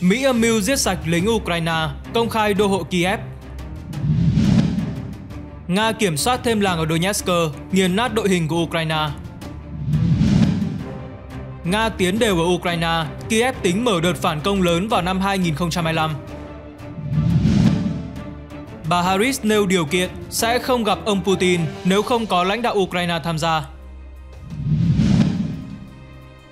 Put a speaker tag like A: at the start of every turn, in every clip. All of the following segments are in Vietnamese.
A: Mỹ âm mưu giết sạch lính Ukraine, công khai đô hộ Kiev Nga kiểm soát thêm làng ở Donetsk, nghiền nát đội hình của Ukraine Nga tiến đều ở Ukraine, Kiev tính mở đợt phản công lớn vào năm 2025 Bà Harris nêu điều kiện sẽ không gặp ông Putin nếu không có lãnh đạo Ukraine tham gia.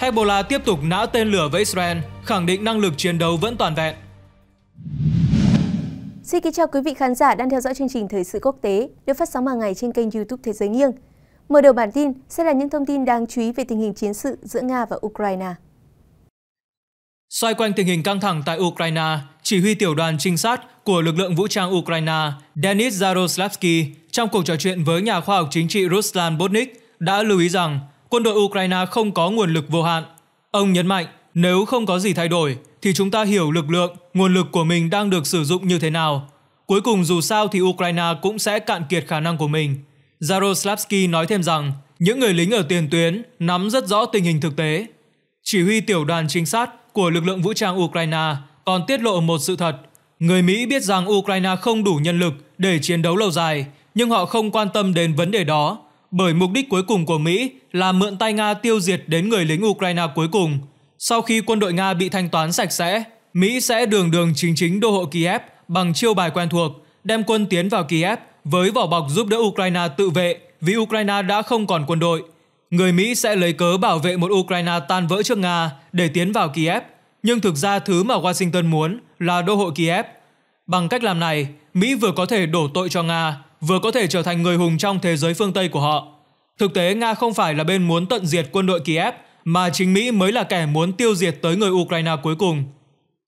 A: Hezbollah tiếp tục nã tên lửa với Israel, khẳng định năng lực chiến đấu vẫn toàn vẹn. Xin kính chào quý vị khán giả đang theo dõi chương trình Thời sự quốc tế được phát sóng hàng ngày trên kênh YouTube Thế giới nghiêng. Mở đầu bản tin sẽ là những thông tin đáng chú ý về tình hình chiến sự giữa Nga và Ukraine. Xoay quanh tình hình căng thẳng tại Ukraine, chỉ huy tiểu đoàn trinh sát của lực lượng vũ trang Ukraine Denis Zaroslavsky trong cuộc trò chuyện với nhà khoa học chính trị Ruslan Botnik đã lưu ý rằng quân đội Ukraine không có nguồn lực vô hạn. Ông nhấn mạnh, nếu không có gì thay đổi, thì chúng ta hiểu lực lượng, nguồn lực của mình đang được sử dụng như thế nào. Cuối cùng dù sao thì Ukraine cũng sẽ cạn kiệt khả năng của mình. Zaroslavsky nói thêm rằng, những người lính ở tiền tuyến nắm rất rõ tình hình thực tế. Chỉ huy tiểu đoàn trinh sát của lực lượng vũ trang Ukraine còn tiết lộ một sự thật. Người Mỹ biết rằng Ukraine không đủ nhân lực để chiến đấu lâu dài, nhưng họ không quan tâm đến vấn đề đó bởi mục đích cuối cùng của Mỹ là mượn tay Nga tiêu diệt đến người lính Ukraine cuối cùng. Sau khi quân đội Nga bị thanh toán sạch sẽ, Mỹ sẽ đường đường chính chính đô hộ Kiev bằng chiêu bài quen thuộc, đem quân tiến vào Kiev với vỏ bọc giúp đỡ Ukraine tự vệ vì Ukraine đã không còn quân đội. Người Mỹ sẽ lấy cớ bảo vệ một Ukraine tan vỡ trước Nga để tiến vào Kiev, nhưng thực ra thứ mà Washington muốn là đô hộ Kiev. Bằng cách làm này, Mỹ vừa có thể đổ tội cho Nga, vừa có thể trở thành người hùng trong thế giới phương Tây của họ. Thực tế Nga không phải là bên muốn tận diệt quân đội Kiev mà chính Mỹ mới là kẻ muốn tiêu diệt tới người Ukraine cuối cùng.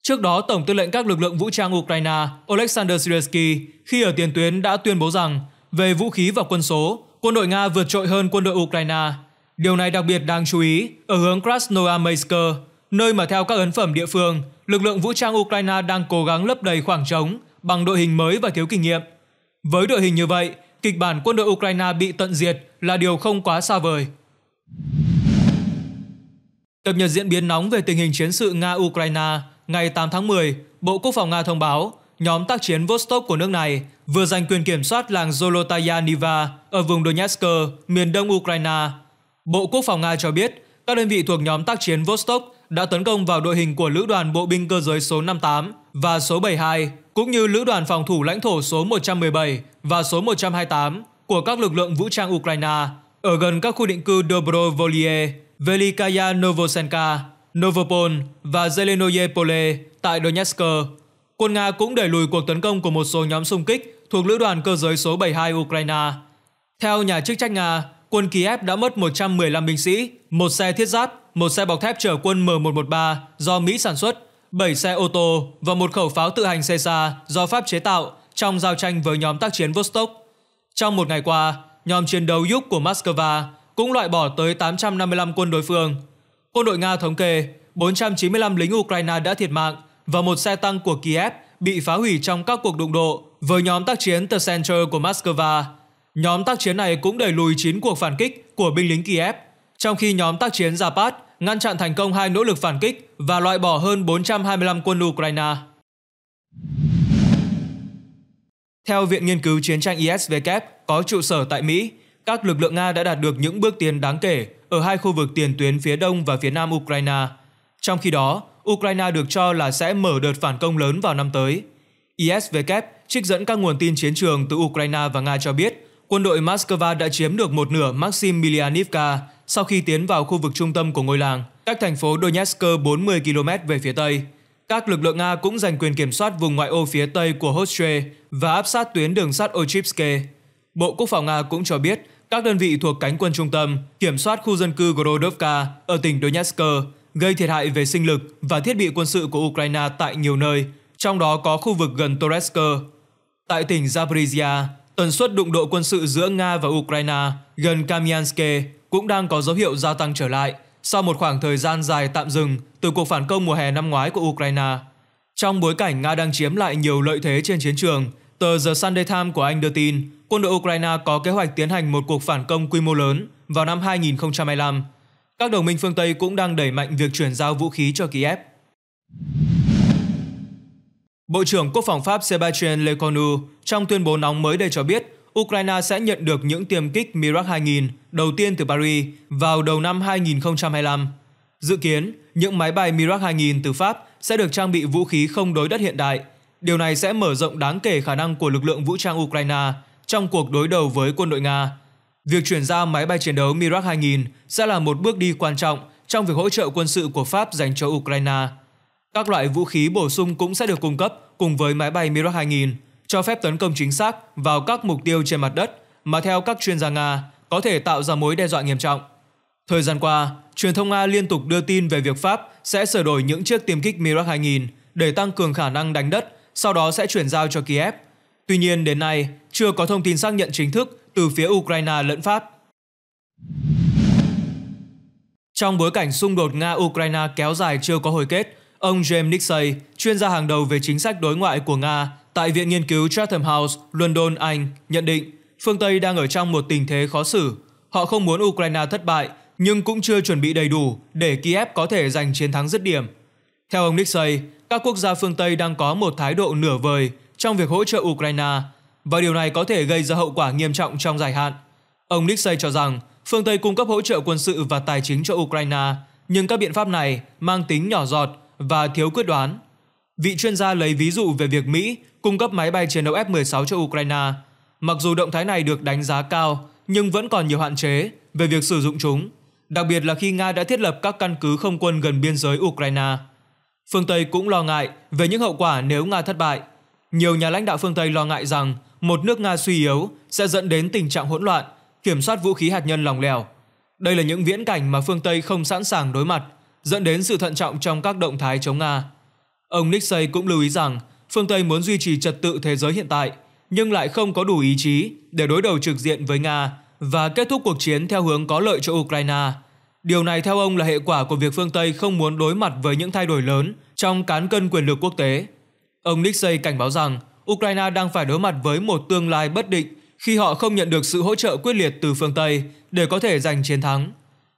A: Trước đó, Tổng tư lệnh các lực lượng vũ trang Ukraine Oleksandr Syrensky khi ở tiền tuyến đã tuyên bố rằng về vũ khí và quân số, quân đội Nga vượt trội hơn quân đội Ukraine. Điều này đặc biệt đáng chú ý ở hướng Krasnoyarsk, nơi mà theo các ấn phẩm địa phương, lực lượng vũ trang Ukraine đang cố gắng lấp đầy khoảng trống bằng đội hình mới và thiếu kinh nghiệm – với đội hình như vậy, kịch bản quân đội Ukraine bị tận diệt là điều không quá xa vời. Cập nhật diễn biến nóng về tình hình chiến sự Nga-Ukraine, ngày 8 tháng 10, Bộ Quốc phòng Nga thông báo nhóm tác chiến Vostok của nước này vừa giành quyền kiểm soát làng Zolotaya Niva ở vùng Donetsk, miền đông Ukraine. Bộ Quốc phòng Nga cho biết các đơn vị thuộc nhóm tác chiến Vostok đã tấn công vào đội hình của lữ đoàn bộ binh cơ giới số 58 và số 72 cũng như Lữ đoàn phòng thủ lãnh thổ số 117 và số 128 của các lực lượng vũ trang Ukraine ở gần các khu định cư Dobrovolye, Velikaya Novosenka, Novopol và Zelenoye Pole tại Donetsk. Quân Nga cũng đẩy lùi cuộc tấn công của một số nhóm xung kích thuộc Lữ đoàn cơ giới số 72 Ukraine. Theo nhà chức trách Nga, quân Kiev đã mất 115 binh sĩ, một xe thiết giáp, một xe bọc thép chở quân M113 do Mỹ sản xuất 7 xe ô tô và một khẩu pháo tự hành xe xa do Pháp chế tạo trong giao tranh với nhóm tác chiến Vostok. Trong một ngày qua, nhóm chiến đấu Yuk của Moscow cũng loại bỏ tới 855 quân đối phương. Quân đội Nga thống kê 495 lính Ukraine đã thiệt mạng và một xe tăng của Kiev bị phá hủy trong các cuộc đụng độ với nhóm tác chiến The Center của Moscow. Nhóm tác chiến này cũng đẩy lùi 9 cuộc phản kích của binh lính Kiev, trong khi nhóm tác chiến Zapad ngăn chặn thành công hai nỗ lực phản kích và loại bỏ hơn 425 quân Ukraine. Theo Viện Nghiên cứu Chiến tranh ISW có trụ sở tại Mỹ, các lực lượng Nga đã đạt được những bước tiến đáng kể ở hai khu vực tiền tuyến phía đông và phía nam Ukraine. Trong khi đó, Ukraine được cho là sẽ mở đợt phản công lớn vào năm tới. ISW trích dẫn các nguồn tin chiến trường từ Ukraine và Nga cho biết quân đội Moscow đã chiếm được một nửa Maximilianivka sau khi tiến vào khu vực trung tâm của ngôi làng, cách thành phố Donetsk 40 km về phía tây. Các lực lượng Nga cũng giành quyền kiểm soát vùng ngoại ô phía tây của Hostre và áp sát tuyến đường sắt Ochipske. Bộ Quốc phòng Nga cũng cho biết các đơn vị thuộc cánh quân trung tâm kiểm soát khu dân cư Grodovka ở tỉnh Donetsk, gây thiệt hại về sinh lực và thiết bị quân sự của Ukraine tại nhiều nơi, trong đó có khu vực gần Toretsk. Tại tỉnh Zaporizhia, tần suất đụng độ quân sự giữa Nga và Ukraine gần Kamianske cũng đang có dấu hiệu gia tăng trở lại sau một khoảng thời gian dài tạm dừng từ cuộc phản công mùa hè năm ngoái của Ukraine. Trong bối cảnh Nga đang chiếm lại nhiều lợi thế trên chiến trường, tờ The Sunday Times của Anh đưa tin quân đội Ukraine có kế hoạch tiến hành một cuộc phản công quy mô lớn vào năm 2025. Các đồng minh phương Tây cũng đang đẩy mạnh việc chuyển giao vũ khí cho Kiev. Bộ trưởng Quốc phòng Pháp Sébastien Lecornu trong tuyên bố nóng mới đây cho biết Ukraine sẽ nhận được những tiêm kích Mirage 2000 đầu tiên từ Paris vào đầu năm 2025. Dự kiến, những máy bay Mirage 2000 từ Pháp sẽ được trang bị vũ khí không đối đất hiện đại. Điều này sẽ mở rộng đáng kể khả năng của lực lượng vũ trang Ukraine trong cuộc đối đầu với quân đội Nga. Việc chuyển giao máy bay chiến đấu Mirage 2000 sẽ là một bước đi quan trọng trong việc hỗ trợ quân sự của Pháp dành cho Ukraine. Các loại vũ khí bổ sung cũng sẽ được cung cấp cùng với máy bay Mirage 2000 cho phép tấn công chính xác vào các mục tiêu trên mặt đất mà theo các chuyên gia Nga có thể tạo ra mối đe dọa nghiêm trọng. Thời gian qua, truyền thông Nga liên tục đưa tin về việc Pháp sẽ sửa đổi những chiếc tiêm kích Mirage 2000 để tăng cường khả năng đánh đất, sau đó sẽ chuyển giao cho Kiev. Tuy nhiên, đến nay, chưa có thông tin xác nhận chính thức từ phía Ukraine lẫn Pháp. Trong bối cảnh xung đột Nga-Ukraine kéo dài chưa có hồi kết, ông James Nixey, chuyên gia hàng đầu về chính sách đối ngoại của Nga, tại Viện Nghiên cứu Chatham House, London, Anh, nhận định phương Tây đang ở trong một tình thế khó xử. Họ không muốn Ukraine thất bại, nhưng cũng chưa chuẩn bị đầy đủ để Kiev có thể giành chiến thắng dứt điểm. Theo ông Nixey, các quốc gia phương Tây đang có một thái độ nửa vời trong việc hỗ trợ Ukraine, và điều này có thể gây ra hậu quả nghiêm trọng trong dài hạn. Ông Nixey cho rằng phương Tây cung cấp hỗ trợ quân sự và tài chính cho Ukraine, nhưng các biện pháp này mang tính nhỏ giọt và thiếu quyết đoán. Vị chuyên gia lấy ví dụ về việc Mỹ cung cấp máy bay chiến đấu F-16 cho Ukraine. Mặc dù động thái này được đánh giá cao, nhưng vẫn còn nhiều hạn chế về việc sử dụng chúng, đặc biệt là khi Nga đã thiết lập các căn cứ không quân gần biên giới Ukraine. Phương Tây cũng lo ngại về những hậu quả nếu Nga thất bại. Nhiều nhà lãnh đạo phương Tây lo ngại rằng một nước Nga suy yếu sẽ dẫn đến tình trạng hỗn loạn, kiểm soát vũ khí hạt nhân lỏng lẻo. Đây là những viễn cảnh mà phương Tây không sẵn sàng đối mặt, dẫn đến sự thận trọng trong các động thái chống Nga. Ông Nixey cũng lưu ý rằng phương Tây muốn duy trì trật tự thế giới hiện tại, nhưng lại không có đủ ý chí để đối đầu trực diện với Nga và kết thúc cuộc chiến theo hướng có lợi cho Ukraine. Điều này theo ông là hệ quả của việc phương Tây không muốn đối mặt với những thay đổi lớn trong cán cân quyền lực quốc tế. Ông Nixey cảnh báo rằng Ukraine đang phải đối mặt với một tương lai bất định khi họ không nhận được sự hỗ trợ quyết liệt từ phương Tây để có thể giành chiến thắng.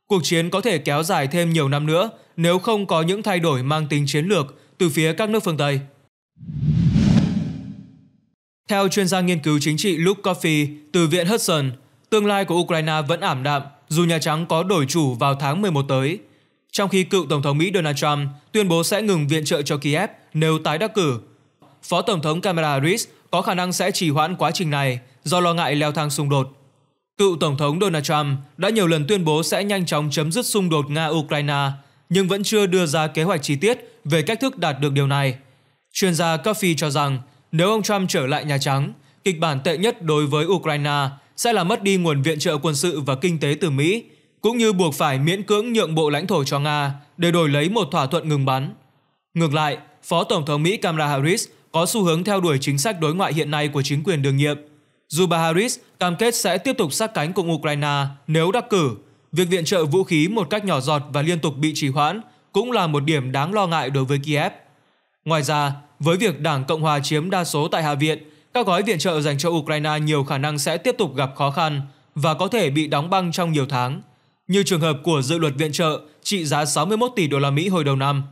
A: Cuộc chiến có thể kéo dài thêm nhiều năm nữa nếu không có những thay đổi mang tính chiến lược từ phía các nước phương Tây. Theo chuyên gia nghiên cứu chính trị Luke Coffey từ Viện Hudson, tương lai của Ukraine vẫn ảm đạm dù Nhà Trắng có đổi chủ vào tháng 11 tới, trong khi cựu Tổng thống Mỹ Donald Trump tuyên bố sẽ ngừng viện trợ cho Kiev nếu tái đắc cử. Phó Tổng thống Kamala Harris có khả năng sẽ trì hoãn quá trình này do lo ngại leo thang xung đột. Cựu Tổng thống Donald Trump đã nhiều lần tuyên bố sẽ nhanh chóng chấm dứt xung đột Nga-Ukraine, nhưng vẫn chưa đưa ra kế hoạch chi tiết về cách thức đạt được điều này. Chuyên gia Coffey cho rằng nếu ông Trump trở lại Nhà Trắng, kịch bản tệ nhất đối với Ukraine sẽ là mất đi nguồn viện trợ quân sự và kinh tế từ Mỹ, cũng như buộc phải miễn cưỡng nhượng bộ lãnh thổ cho Nga để đổi lấy một thỏa thuận ngừng bắn. Ngược lại, Phó Tổng thống Mỹ Kamala Harris có xu hướng theo đuổi chính sách đối ngoại hiện nay của chính quyền đương nhiệm. Dù bà Harris cam kết sẽ tiếp tục sát cánh cùng Ukraine nếu đắc cử, việc viện trợ vũ khí một cách nhỏ giọt và liên tục bị trì hoãn cũng là một điểm đáng lo ngại đối với Kiev. Ngoài ra, với việc Đảng Cộng hòa chiếm đa số tại Hạ viện, các gói viện trợ dành cho Ukraine nhiều khả năng sẽ tiếp tục gặp khó khăn và có thể bị đóng băng trong nhiều tháng, như trường hợp của dự luật viện trợ trị giá 61 tỷ đô la Mỹ hồi đầu năm.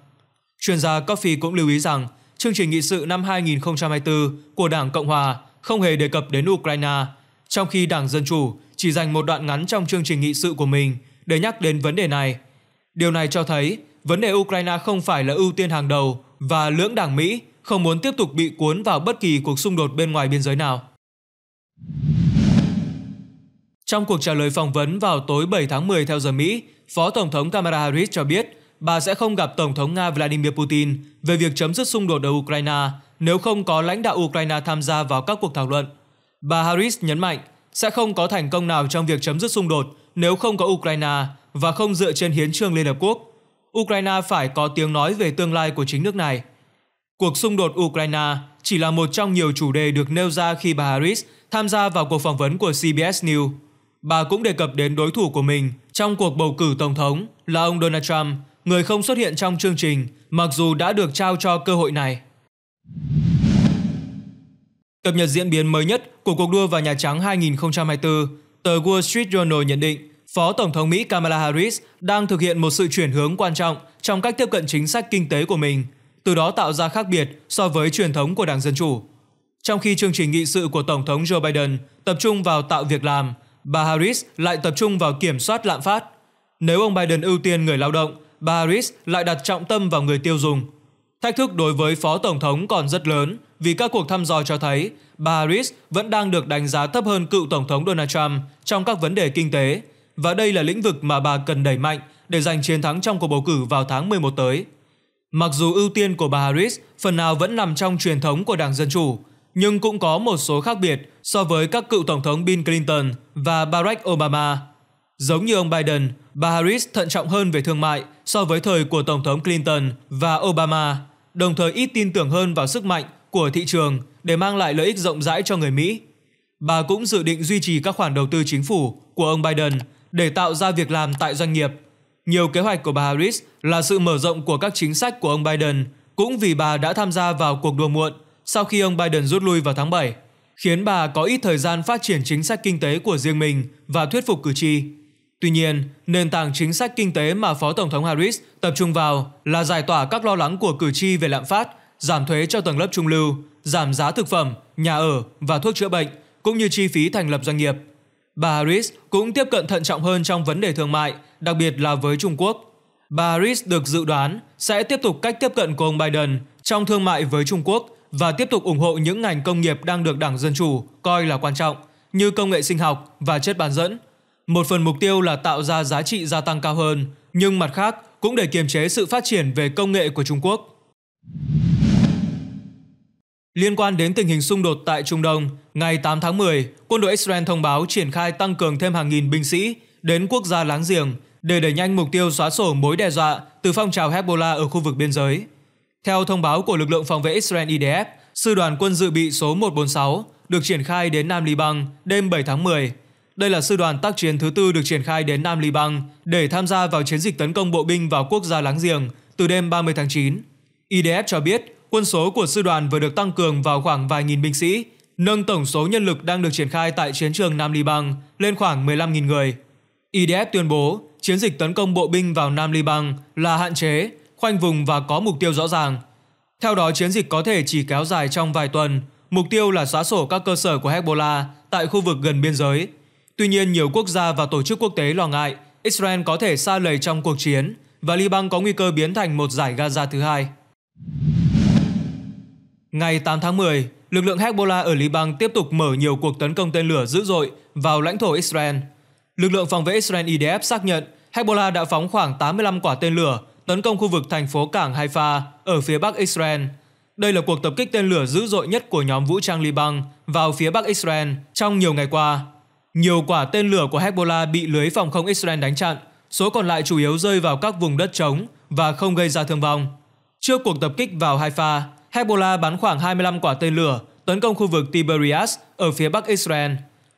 A: Chuyên gia Coffee cũng lưu ý rằng, chương trình nghị sự năm 2024 của Đảng Cộng hòa không hề đề cập đến Ukraine, trong khi Đảng Dân Chủ chỉ dành một đoạn ngắn trong chương trình nghị sự của mình để nhắc đến vấn đề này. Điều này cho thấy vấn đề Ukraine không phải là ưu tiên hàng đầu và lưỡng đảng Mỹ không muốn tiếp tục bị cuốn vào bất kỳ cuộc xung đột bên ngoài biên giới nào. Trong cuộc trả lời phỏng vấn vào tối 7 tháng 10 theo giờ Mỹ, Phó Tổng thống Kamala Harris cho biết bà sẽ không gặp Tổng thống Nga Vladimir Putin về việc chấm dứt xung đột ở Ukraine nếu không có lãnh đạo Ukraine tham gia vào các cuộc thảo luận. Bà Harris nhấn mạnh sẽ không có thành công nào trong việc chấm dứt xung đột nếu không có Ukraine và không dựa trên hiến trương Liên Hợp Quốc. Ukraine phải có tiếng nói về tương lai của chính nước này. Cuộc xung đột Ukraine chỉ là một trong nhiều chủ đề được nêu ra khi bà Harris tham gia vào cuộc phỏng vấn của CBS News. Bà cũng đề cập đến đối thủ của mình trong cuộc bầu cử tổng thống là ông Donald Trump, người không xuất hiện trong chương trình mặc dù đã được trao cho cơ hội này. Cập nhật diễn biến mới nhất của cuộc đua vào Nhà Trắng 2024, tờ Wall Street Journal nhận định Phó Tổng thống Mỹ Kamala Harris đang thực hiện một sự chuyển hướng quan trọng trong cách tiếp cận chính sách kinh tế của mình, từ đó tạo ra khác biệt so với truyền thống của Đảng Dân Chủ. Trong khi chương trình nghị sự của Tổng thống Joe Biden tập trung vào tạo việc làm, bà Harris lại tập trung vào kiểm soát lạm phát. Nếu ông Biden ưu tiên người lao động, bà Harris lại đặt trọng tâm vào người tiêu dùng. Thách thức đối với Phó Tổng thống còn rất lớn vì các cuộc thăm dò cho thấy bà Harris vẫn đang được đánh giá thấp hơn cựu Tổng thống Donald Trump trong các vấn đề kinh tế – và đây là lĩnh vực mà bà cần đẩy mạnh để giành chiến thắng trong cuộc bầu cử vào tháng 11 tới. Mặc dù ưu tiên của bà Harris phần nào vẫn nằm trong truyền thống của Đảng Dân Chủ, nhưng cũng có một số khác biệt so với các cựu Tổng thống Bill Clinton và Barack Obama. Giống như ông Biden, bà Harris thận trọng hơn về thương mại so với thời của Tổng thống Clinton và Obama, đồng thời ít tin tưởng hơn vào sức mạnh của thị trường để mang lại lợi ích rộng rãi cho người Mỹ. Bà cũng dự định duy trì các khoản đầu tư chính phủ của ông Biden – để tạo ra việc làm tại doanh nghiệp. Nhiều kế hoạch của bà Harris là sự mở rộng của các chính sách của ông Biden, cũng vì bà đã tham gia vào cuộc đua muộn sau khi ông Biden rút lui vào tháng 7, khiến bà có ít thời gian phát triển chính sách kinh tế của riêng mình và thuyết phục cử tri. Tuy nhiên, nền tảng chính sách kinh tế mà Phó Tổng thống Harris tập trung vào là giải tỏa các lo lắng của cử tri về lạm phát, giảm thuế cho tầng lớp trung lưu, giảm giá thực phẩm, nhà ở và thuốc chữa bệnh, cũng như chi phí thành lập doanh nghiệp. Bà Harris cũng tiếp cận thận trọng hơn trong vấn đề thương mại, đặc biệt là với Trung Quốc. Bà Harris được dự đoán sẽ tiếp tục cách tiếp cận của ông Biden trong thương mại với Trung Quốc và tiếp tục ủng hộ những ngành công nghiệp đang được Đảng Dân Chủ coi là quan trọng như công nghệ sinh học và chất bán dẫn. Một phần mục tiêu là tạo ra giá trị gia tăng cao hơn, nhưng mặt khác cũng để kiềm chế sự phát triển về công nghệ của Trung Quốc. Liên quan đến tình hình xung đột tại Trung Đông, ngày 8 tháng 10, quân đội Israel thông báo triển khai tăng cường thêm hàng nghìn binh sĩ đến quốc gia láng giềng để đẩy nhanh mục tiêu xóa sổ mối đe dọa từ phong trào Hezbollah ở khu vực biên giới. Theo thông báo của lực lượng phòng vệ Israel IDF, sư đoàn quân dự bị số 146 được triển khai đến Nam Liban đêm 7 tháng 10. Đây là sư đoàn tác chiến thứ tư được triển khai đến Nam Liban để tham gia vào chiến dịch tấn công bộ binh vào quốc gia láng giềng từ đêm 30 tháng 9. IDF cho biết quân số của sư đoàn vừa được tăng cường vào khoảng vài nghìn binh sĩ, nâng tổng số nhân lực đang được triển khai tại chiến trường Nam Liban lên khoảng 15.000 người. IDF tuyên bố chiến dịch tấn công bộ binh vào Nam Liban là hạn chế, khoanh vùng và có mục tiêu rõ ràng. Theo đó, chiến dịch có thể chỉ kéo dài trong vài tuần, mục tiêu là xóa sổ các cơ sở của Hezbollah tại khu vực gần biên giới. Tuy nhiên, nhiều quốc gia và tổ chức quốc tế lo ngại Israel có thể xa lầy trong cuộc chiến và Liban có nguy cơ biến thành một giải Gaza thứ hai. Ngày 8 tháng 10, lực lượng Hezbollah ở Liban tiếp tục mở nhiều cuộc tấn công tên lửa dữ dội vào lãnh thổ Israel. Lực lượng phòng vệ Israel IDF xác nhận Hezbollah đã phóng khoảng 85 quả tên lửa tấn công khu vực thành phố cảng Haifa ở phía bắc Israel. Đây là cuộc tập kích tên lửa dữ dội nhất của nhóm vũ trang Liban vào phía bắc Israel trong nhiều ngày qua. Nhiều quả tên lửa của Hezbollah bị lưới phòng không Israel đánh chặn, số còn lại chủ yếu rơi vào các vùng đất trống và không gây ra thương vong. Trước cuộc tập kích vào Haifa, Hezbollah bắn khoảng 25 quả tên lửa tấn công khu vực Tiberias ở phía bắc Israel.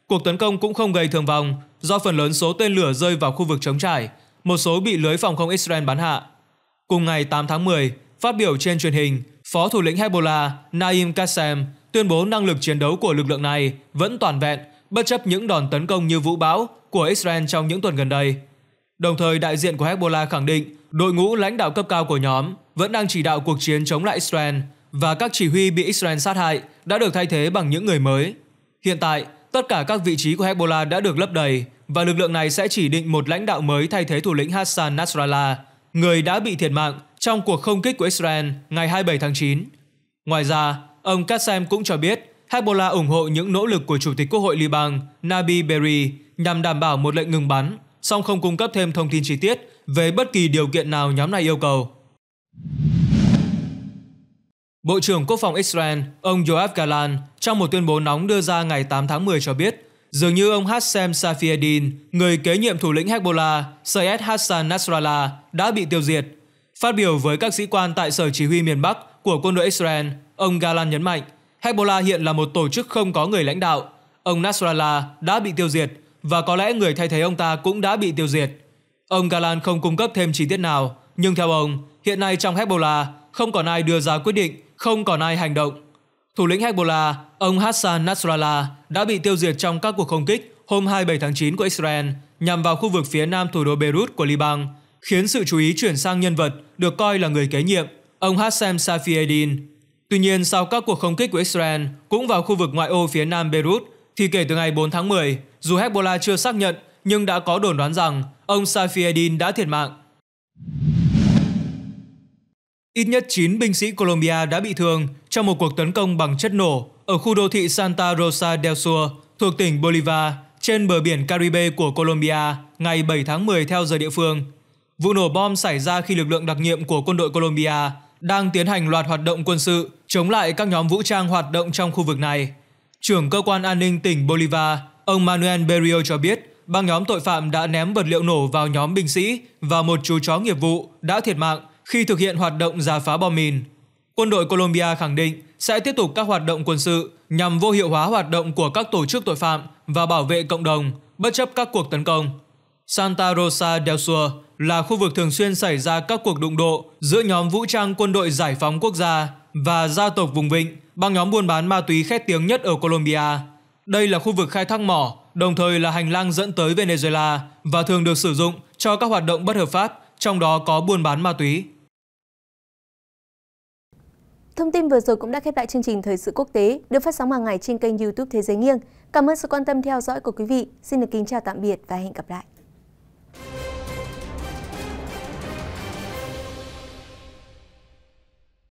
A: Cuộc tấn công cũng không gây thương vong do phần lớn số tên lửa rơi vào khu vực chống trải, một số bị lưới phòng không Israel bắn hạ. Cùng ngày 8 tháng 10, phát biểu trên truyền hình, Phó thủ lĩnh Hezbollah Naim Kassem tuyên bố năng lực chiến đấu của lực lượng này vẫn toàn vẹn bất chấp những đòn tấn công như vũ bão của Israel trong những tuần gần đây. Đồng thời, đại diện của Hezbollah khẳng định đội ngũ lãnh đạo cấp cao của nhóm vẫn đang chỉ đạo cuộc chiến chống lại Israel và các chỉ huy bị Israel sát hại đã được thay thế bằng những người mới. Hiện tại, tất cả các vị trí của Hezbollah đã được lấp đầy và lực lượng này sẽ chỉ định một lãnh đạo mới thay thế thủ lĩnh Hassan Nasrallah, người đã bị thiệt mạng trong cuộc không kích của Israel ngày 27 tháng 9. Ngoài ra, ông Kassem cũng cho biết Hezbollah ủng hộ những nỗ lực của Chủ tịch Quốc hội Liban Nabi Berri nhằm đảm bảo một lệnh ngừng bắn, song không cung cấp thêm thông tin chi tiết về bất kỳ điều kiện nào nhóm này yêu cầu. Bộ trưởng Quốc phòng Israel, ông Yoav Galan, trong một tuyên bố nóng đưa ra ngày 8 tháng 10 cho biết, dường như ông Hassem Safiedin, người kế nhiệm thủ lĩnh Hezbollah, Sayed Hassan Nasrallah, đã bị tiêu diệt. Phát biểu với các sĩ quan tại Sở Chỉ huy miền Bắc của quân đội Israel, ông Galan nhấn mạnh, Hezbollah hiện là một tổ chức không có người lãnh đạo. Ông Nasrallah đã bị tiêu diệt và có lẽ người thay thế ông ta cũng đã bị tiêu diệt. Ông Galan không cung cấp thêm chi tiết nào, nhưng theo ông, hiện nay trong Hezbollah không còn ai đưa ra quyết định không còn ai hành động. Thủ lĩnh Hezbollah, ông Hassan Nasrallah đã bị tiêu diệt trong các cuộc không kích hôm 27 tháng 9 của Israel nhằm vào khu vực phía nam thủ đô Beirut của Liban, khiến sự chú ý chuyển sang nhân vật được coi là người kế nhiệm, ông Hassan Safi Tuy nhiên, sau các cuộc không kích của Israel cũng vào khu vực ngoại ô phía nam Beirut, thì kể từ ngày 4 tháng 10, dù Hezbollah chưa xác nhận nhưng đã có đồn đoán rằng ông Safi đã thiệt mạng. Ít nhất 9 binh sĩ Colombia đã bị thương trong một cuộc tấn công bằng chất nổ ở khu đô thị Santa Rosa del Sur thuộc tỉnh Bolivar trên bờ biển Caribe của Colombia ngày 7 tháng 10 theo giờ địa phương. Vụ nổ bom xảy ra khi lực lượng đặc nhiệm của quân đội Colombia đang tiến hành loạt hoạt động quân sự chống lại các nhóm vũ trang hoạt động trong khu vực này. Trưởng cơ quan an ninh tỉnh Bolivar, ông Manuel Berrio cho biết băng nhóm tội phạm đã ném vật liệu nổ vào nhóm binh sĩ và một chú chó nghiệp vụ đã thiệt mạng khi thực hiện hoạt động giả phá bom mìn. Quân đội Colombia khẳng định sẽ tiếp tục các hoạt động quân sự nhằm vô hiệu hóa hoạt động của các tổ chức tội phạm và bảo vệ cộng đồng bất chấp các cuộc tấn công. Santa Rosa del Sur là khu vực thường xuyên xảy ra các cuộc đụng độ giữa nhóm vũ trang quân đội giải phóng quốc gia và gia tộc vùng vịnh, băng nhóm buôn bán ma túy khét tiếng nhất ở Colombia. Đây là khu vực khai thác mỏ, đồng thời là hành lang dẫn tới Venezuela và thường được sử dụng cho các hoạt động bất hợp pháp, trong đó có buôn bán ma túy. Thông tin vừa rồi cũng đã khép lại chương trình Thời sự quốc tế được phát sóng hàng ngày trên kênh youtube Thế giới nghiêng. Cảm ơn sự quan tâm theo dõi của quý vị. Xin được kính chào tạm biệt và hẹn gặp lại.